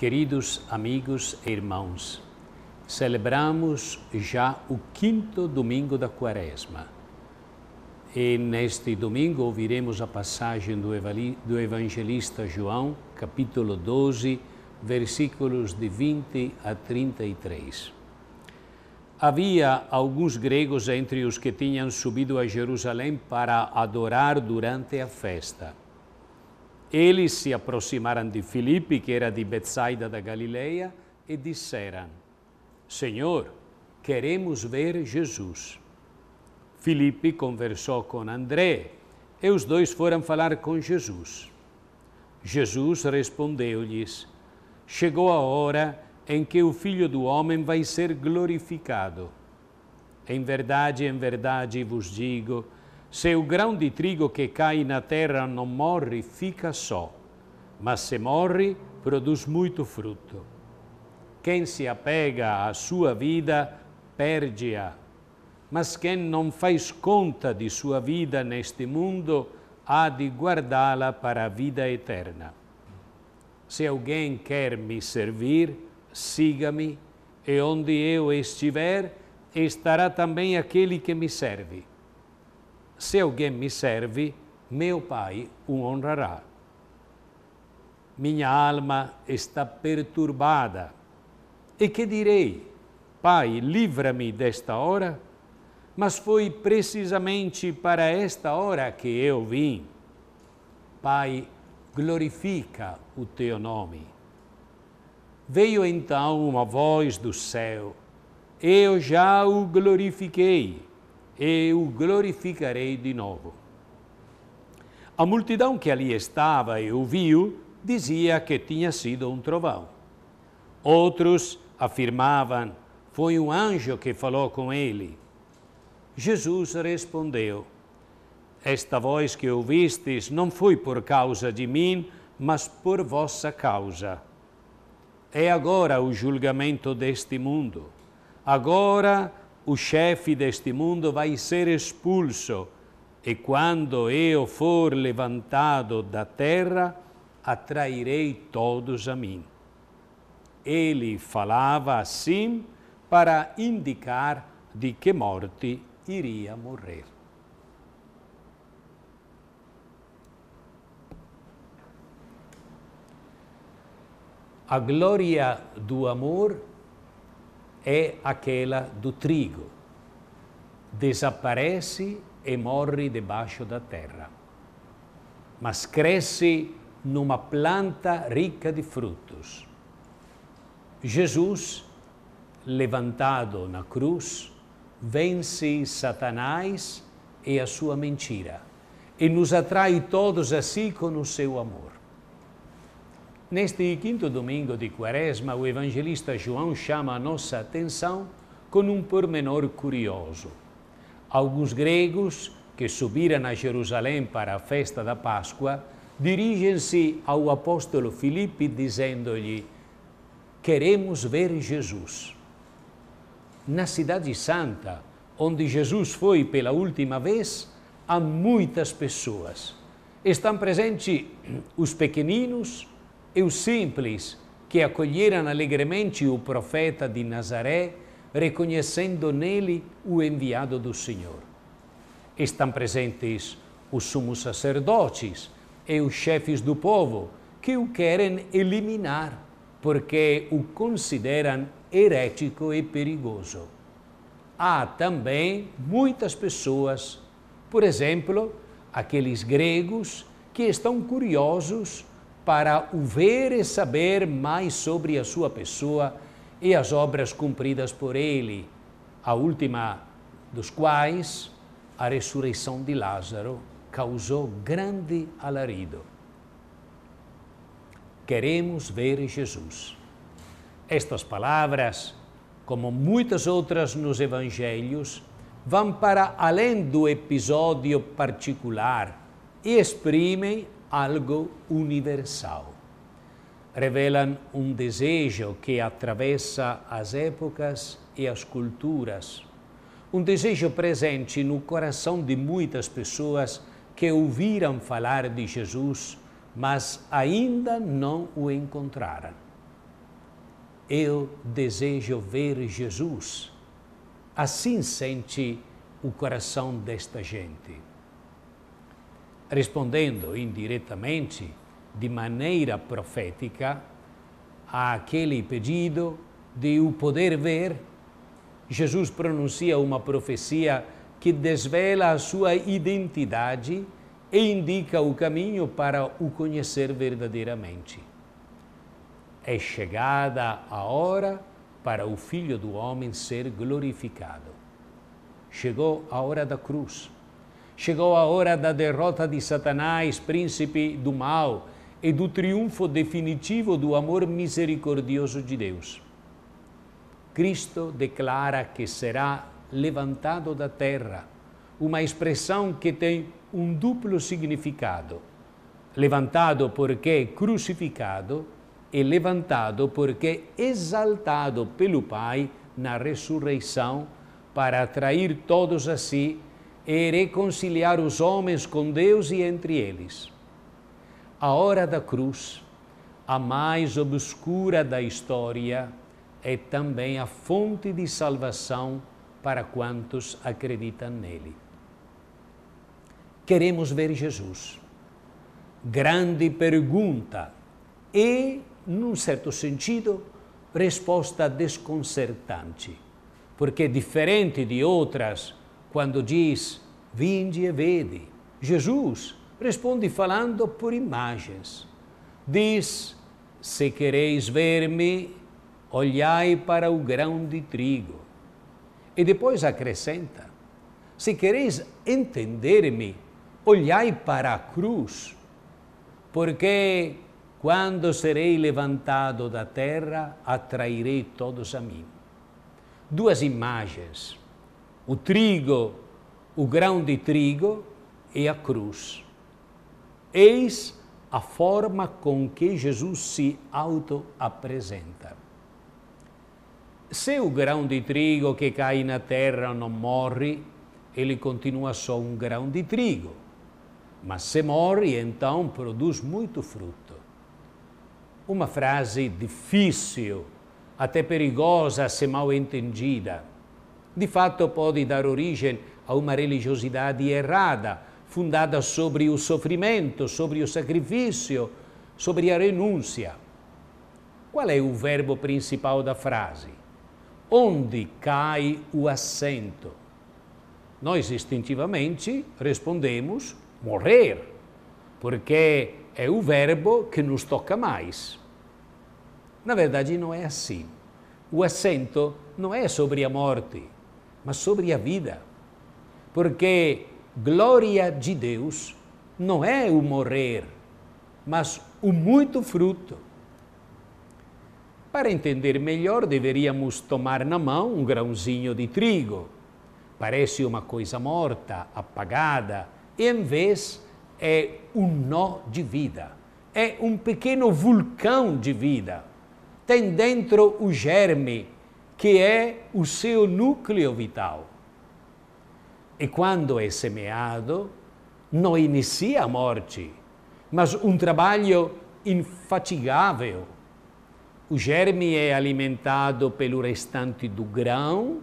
Queridos amigos e irmãos, celebramos já o quinto domingo da Quaresma. E neste domingo ouviremos a passagem do evangelista João, capítulo 12, versículos de 20 a 33. Havia alguns gregos entre os que tinham subido a Jerusalém para adorar durante a festa. Eles se aproximaram de Filipe, que era de Betsaida da Galileia, e disseram: Senhor, queremos ver Jesus. Filipe conversou com André e os dois foram falar com Jesus. Jesus respondeu-lhes: Chegou a hora em que o Filho do Homem vai ser glorificado. Em verdade, em verdade vos digo, se o grão de trigo que cai na terra não morre, fica só, mas se morre, produz muito fruto. Quem se apega à sua vida, perde-a. Mas quem não faz conta de sua vida neste mundo, há de guardá-la para a vida eterna. Se alguém quer me servir, siga-me, e onde eu estiver, estará também aquele que me serve se alguém me serve, meu Pai o honrará. Minha alma está perturbada. E que direi? Pai, livra-me desta hora? Mas foi precisamente para esta hora que eu vim. Pai, glorifica o teu nome. Veio então uma voz do céu: Eu já o glorifiquei eu glorificarei de novo. A multidão que ali estava e ouviu dizia que tinha sido um trovão. Outros afirmavam, foi um anjo que falou com ele. Jesus respondeu, esta voz que ouvistes não foi por causa de mim, mas por vossa causa. É agora o julgamento deste mundo. Agora o chefe deste mundo vai ser expulso, e quando eu for levantado da terra, atrairei todos a mim. Ele falava assim para indicar de que morte iria morrer. A glória do amor é aquela do trigo. Desaparece e morre debaixo da terra, mas cresce numa planta rica de frutos. Jesus, levantado na cruz, vence Satanás e a sua mentira e nos atrai todos a si com o seu amor. Neste quinto domingo de Quaresma, o evangelista João chama a nossa atenção com um pormenor curioso. Alguns gregos que subiram a Jerusalém para a festa da Páscoa dirigem-se ao apóstolo Filipe dizendo-lhe: Queremos ver Jesus. Na Cidade Santa, onde Jesus foi pela última vez, há muitas pessoas. Estão presentes os pequeninos, e os simples que acolheram alegremente o profeta de Nazaré, reconhecendo nele o enviado do Senhor. Estão presentes os sumos sacerdotes e os chefes do povo, que o querem eliminar porque o consideram herético e perigoso. Há também muitas pessoas, por exemplo, aqueles gregos que estão curiosos para o ver e saber mais sobre a sua pessoa e as obras cumpridas por ele, a última dos quais, a ressurreição de Lázaro, causou grande alarido. Queremos ver Jesus. Estas palavras, como muitas outras nos evangelhos, vão para além do episódio particular e exprimem algo universal. Revelam um desejo que atravessa as épocas e as culturas. Um desejo presente no coração de muitas pessoas que ouviram falar de Jesus, mas ainda não o encontraram. Eu desejo ver Jesus. Assim sente o coração desta gente respondendo indiretamente, de maneira profética, àquele pedido de o poder ver, Jesus pronuncia uma profecia que desvela a sua identidade e indica o caminho para o conhecer verdadeiramente. É chegada a hora para o Filho do Homem ser glorificado. Chegou a hora da cruz Chegou a hora da derrota de Satanás, príncipe do mal, e do triunfo definitivo do amor misericordioso de Deus. Cristo declara que será levantado da terra, uma expressão que tem um duplo significado. Levantado porque crucificado e levantado porque exaltado pelo Pai na ressurreição para atrair todos a si e reconciliar os homens com Deus e entre eles. A hora da cruz, a mais obscura da história, é também a fonte de salvação para quantos acreditam nele. Queremos ver Jesus. Grande pergunta e, num certo sentido, resposta desconcertante, porque diferente de outras quando diz: Vinde e vede. Jesus responde falando por imagens. Diz: Se quereis ver-me, olhai para o grão de trigo. E depois acrescenta: Se quereis entender-me, olhai para a cruz, porque quando serei levantado da terra, atrairei todos a mim. Duas imagens o trigo, o grão de trigo e a cruz. Eis a forma com que Jesus se auto-apresenta. Se o grão de trigo que cai na terra não morre, ele continua só um grão de trigo. Mas se morre, então produz muito fruto. Uma frase difícil, até perigosa se mal entendida de fato pode dar origem a uma religiosidade errada, fundada sobre o sofrimento, sobre o sacrifício, sobre a renúncia. Qual é o verbo principal da frase? Onde cai o assento? Nós instintivamente respondemos morrer, porque é o verbo que nos toca mais. Na verdade, não é assim. O assento não é sobre a morte, mas sobre a vida. Porque glória de Deus não é o morrer, mas o muito fruto. Para entender melhor, deveríamos tomar na mão um grãozinho de trigo. Parece uma coisa morta, apagada, e em vez é um nó de vida. É um pequeno vulcão de vida. Tem dentro o germe que é o seu núcleo vital. E quando é semeado, não inicia a morte, mas um trabalho infatigável. O germe é alimentado pelo restante do grão,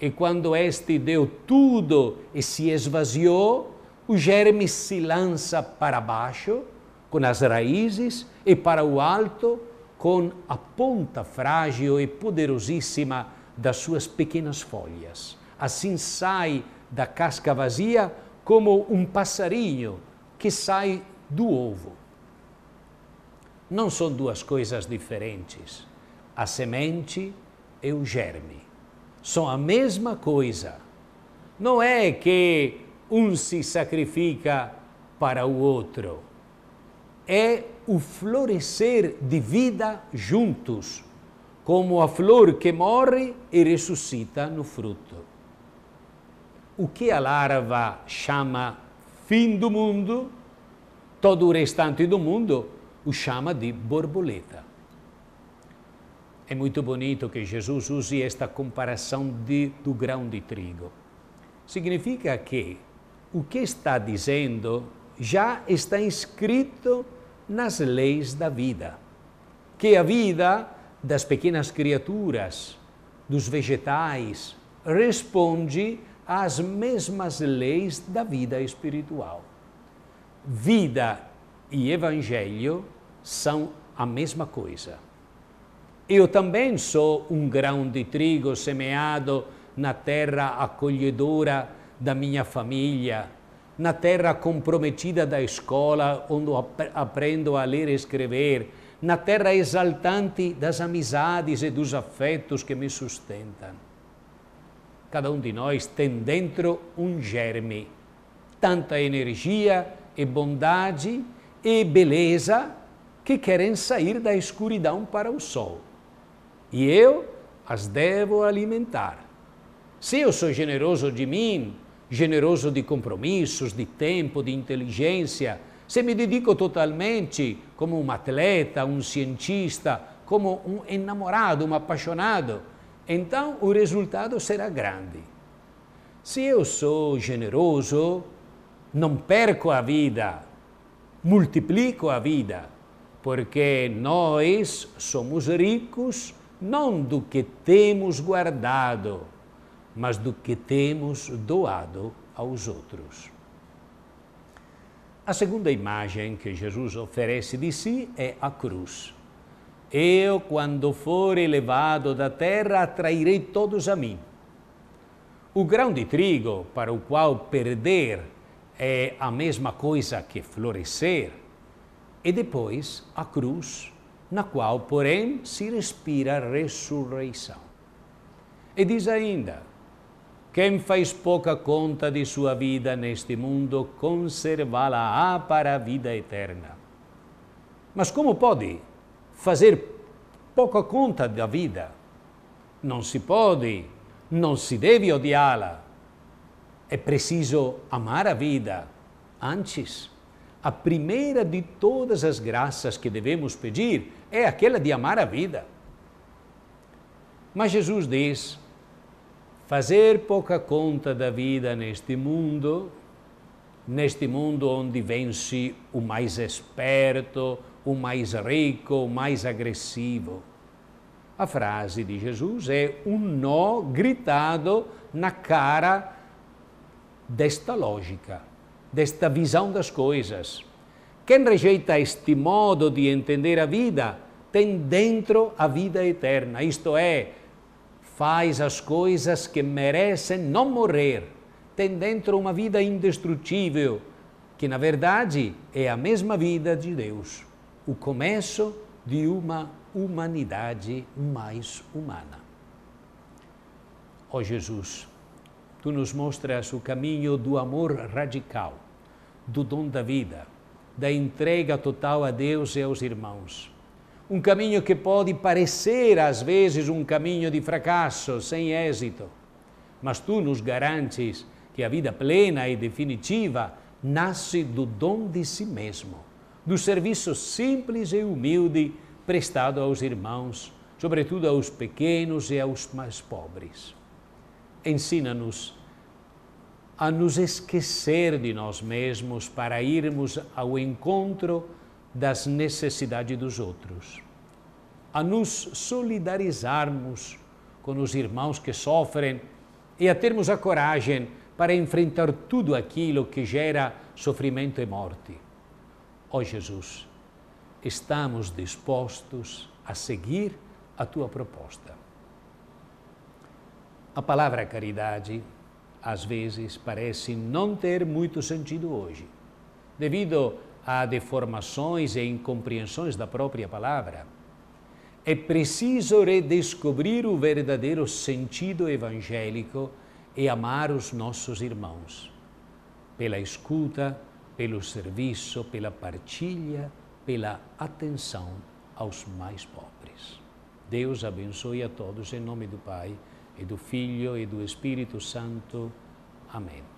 e quando este deu tudo e se esvaziou, o germe se lança para baixo, com as raízes, e para o alto, com a ponta frágil e poderosíssima das suas pequenas folhas. Assim sai da casca vazia como um passarinho que sai do ovo. Não são duas coisas diferentes. A semente e o germe são a mesma coisa. Não é que um se sacrifica para o outro. É o florescer de vida juntos, como a flor que morre e ressuscita no fruto. O que a larva chama fim do mundo, todo o restante do mundo o chama de borboleta. É muito bonito que Jesus use esta comparação de, do grão de trigo. Significa que o que está dizendo já está inscrito nas leis da vida, que a vida das pequenas criaturas, dos vegetais, responde às mesmas leis da vida espiritual. Vida e evangelho são a mesma coisa. Eu também sou um grão de trigo semeado na terra acolhedora da minha família, na terra comprometida da escola, onde aprendo a ler e escrever, na terra exaltante das amizades e dos afetos que me sustentam. Cada um de nós tem dentro um germe, tanta energia e bondade e beleza que querem sair da escuridão para o sol. E eu as devo alimentar. Se eu sou generoso de mim, generoso de compromissos, de tempo, de inteligência. Se me dedico totalmente como um atleta, um cientista, como um enamorado, um apaixonado, então o resultado será grande. Se eu sou generoso, não perco a vida, multiplico a vida, porque nós somos ricos não do que temos guardado, mas do que temos doado aos outros. A segunda imagem que Jesus oferece de si é a cruz. Eu, quando for elevado da terra, atrairei todos a mim. O grão de trigo, para o qual perder é a mesma coisa que florescer, e depois a cruz, na qual, porém, se respira a ressurreição. E diz ainda: quem faz pouca conta de sua vida neste mundo, conservá-la-á para a vida eterna. Mas como pode fazer pouca conta da vida? Não se pode, não se deve odiá-la. É preciso amar a vida. Antes, a primeira de todas as graças que devemos pedir é aquela de amar a vida. Mas Jesus diz: Fazer pouca conta da vida neste mundo, neste mundo onde vence o mais esperto, o mais rico, o mais agressivo. A frase de Jesus é um nó gritado na cara desta lógica, desta visão das coisas. Quem rejeita este modo de entender a vida tem dentro a vida eterna, isto é, faz as coisas que merecem não morrer, tem dentro uma vida indestrutível, que na verdade é a mesma vida de Deus, o começo de uma humanidade mais humana. Ó oh Jesus, tu nos mostras o caminho do amor radical, do dom da vida, da entrega total a Deus e aos irmãos um caminho que pode parecer às vezes um caminho de fracasso, sem êxito, mas tu nos garantes que a vida plena e definitiva nasce do dom de si mesmo, do serviço simples e humilde prestado aos irmãos, sobretudo aos pequenos e aos mais pobres. Ensina-nos a nos esquecer de nós mesmos para irmos ao encontro das necessidades dos outros, a nos solidarizarmos com os irmãos que sofrem e a termos a coragem para enfrentar tudo aquilo que gera sofrimento e morte. Ó oh Jesus, estamos dispostos a seguir a tua proposta. A palavra caridade às vezes parece não ter muito sentido hoje, devido a deformações e incompreensões da própria palavra. É preciso redescobrir o verdadeiro sentido evangélico e amar os nossos irmãos, pela escuta, pelo serviço, pela partilha, pela atenção aos mais pobres. Deus abençoe a todos em nome do Pai, e do Filho e do Espírito Santo. Amém.